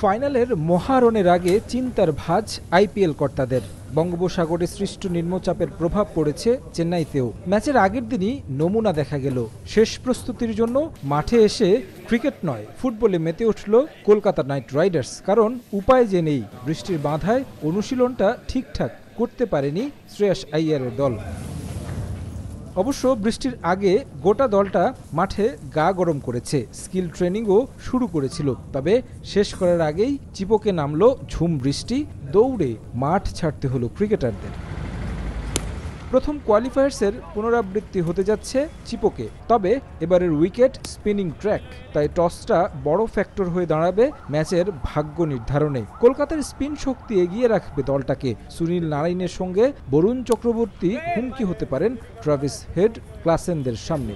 ফাইনালের মহারণের আগে চিন্তার ভাজ আইপিএল কর্তাদের বঙ্গোপসাগরে সৃষ্ট নিম্নচাপের প্রভাব পড়েছে চেন্নাইতেও ম্যাচের আগের দিনই নমুনা দেখা গেল শেষ প্রস্তুতির জন্য মাঠে এসে ক্রিকেট নয় ফুটবলে মেতে উঠল কলকাতা নাইট রাইডার্স কারণ উপায় যে নেই বৃষ্টির বাধায় অনুশীলনটা ঠিকঠাক করতে পারেনি শ্রেয়াস আইয়ারের দল অবশ্য বৃষ্টির আগে গোটা দলটা মাঠে গা গরম করেছে স্কিল ট্রেনিংও শুরু করেছিল তবে শেষ করার আগেই চিপকে নামলো ঝুম বৃষ্টি দৌড়ে মাঠ ছাড়তে হলো ক্রিকেটারদের প্রথম কোয়ালিফায়ার্সের পুনরাবৃত্তি হতে যাচ্ছে চিপোকে তবে এবারের উইকেট স্পিনিং ট্র্যাক তাই টসটা বড় ফ্যাক্টর হয়ে দাঁড়াবে ম্যাচের ভাগ্য নির্ধারণে কলকাতার স্পিন শক্তি এগিয়ে রাখবে দলটাকে সুনীল নারায়ণের সঙ্গে বরুণ চক্রবর্তী হুমকি হতে পারেন ট্রাভিস হেড ক্লাসেনদের সামনে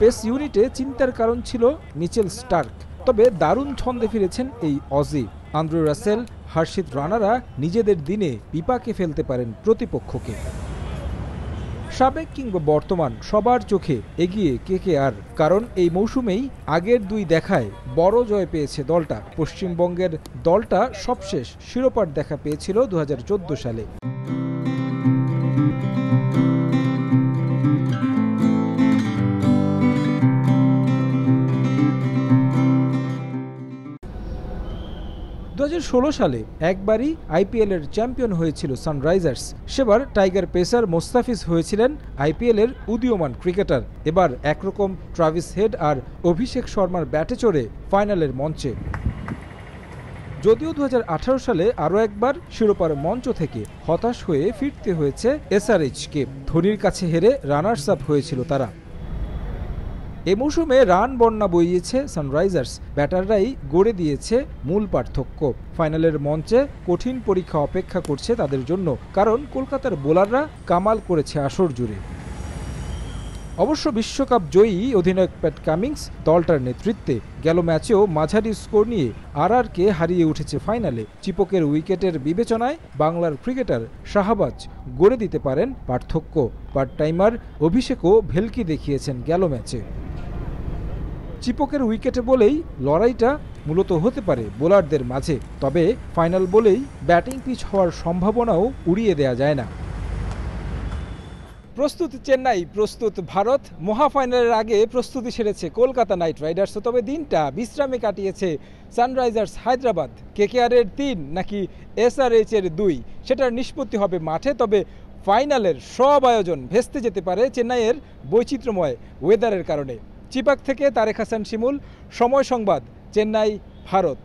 পেস ইউনিটে চিন্তার কারণ ছিল নিচেল স্টার্ক তবে দারুণ ছন্দে ফিরেছেন এই অজি আন্দ্রু রাসেল হর্ষিত রানারা নিজেদের দিনে পিপাকে ফেলতে পারেন প্রতিপক্ষকে সাবেক কিংবা বর্তমান সবার চোখে এগিয়ে কে আর কারণ এই মৌসুমেই আগের দুই দেখায় বড় জয় পেয়েছে দলটা পশ্চিমবঙ্গের দলটা সবশেষ শিরোপার দেখা পেয়েছিল দু সালে সালে একবারই এর চ্যাম্পিয়ন হয়েছিল সানরাইজার্স সেবার টাইগার পেসার মোস্তাফিজ হয়েছিলেন আইপিএলের উদীয়মান ক্রিকেটার এবার একরকম ট্রাভিস হেড আর অভিষেক শর্মার ব্যাটে চড়ে ফাইনালের মঞ্চে যদিও দু সালে আরও একবার শিরোপার মঞ্চ থেকে হতাশ হয়ে ফিরতে হয়েছে এসআরএইচকে ধোনির কাছে হেরে রানার্স আপ হয়েছিল তারা এ মৌসুমে রান বন্যা বইয়েছে সানরাইজার্স ব্যাটাররাই গড়ে দিয়েছে মূল পার্থক্য ফাইনালের মঞ্চে কঠিন পরীক্ষা অপেক্ষা করছে তাদের জন্য কারণ কলকাতার বোলাররা কামাল করেছে আসর জুড়ে অবশ্য বিশ্বকাপ জয়ী অধিনায়ক প্যাট কামিংস দলটার নেতৃত্বে গেল ম্যাচেও মাঝারি স্কোর নিয়ে আরআরকে হারিয়ে উঠেছে ফাইনালে চিপকের উইকেটের বিবেচনায় বাংলার ক্রিকেটার শাহবাজ গড়ে দিতে পারেন পার্থক্য পার্ট টাইমার অভিষেকও ভেলকি দেখিয়েছেন গেল ম্যাচে চিপকের উইকেটে বলেই লড়াইটা মূলত হতে পারে বোলারদের মাঝে তবে ফাইনাল বলেই ব্যাটিং পিচ হওয়ার সম্ভাবনাও উড়িয়ে দেয়া যায় না প্রস্তুত চেন্নাই প্রস্তুত ভারত মহাফাইনালের আগে প্রস্তুতি সেরেছে কলকাতা নাইট রাইডার্স তবে দিনটা বিশ্রামে কাটিয়েছে সানরাইজার্স হায়দ্রাবাদ কেকেআরের তিন নাকি এসআরএইচ এর দুই সেটার নিষ্পত্তি হবে মাঠে তবে ফাইনালের সব আয়োজন ভেস্তে যেতে পারে চেন্নাইয়ের বৈচিত্র্যময় ওয়েদারের কারণে চিপাক থেকে তারেক হাসান শিমুল সময় সংবাদ চেন্নাই ভারত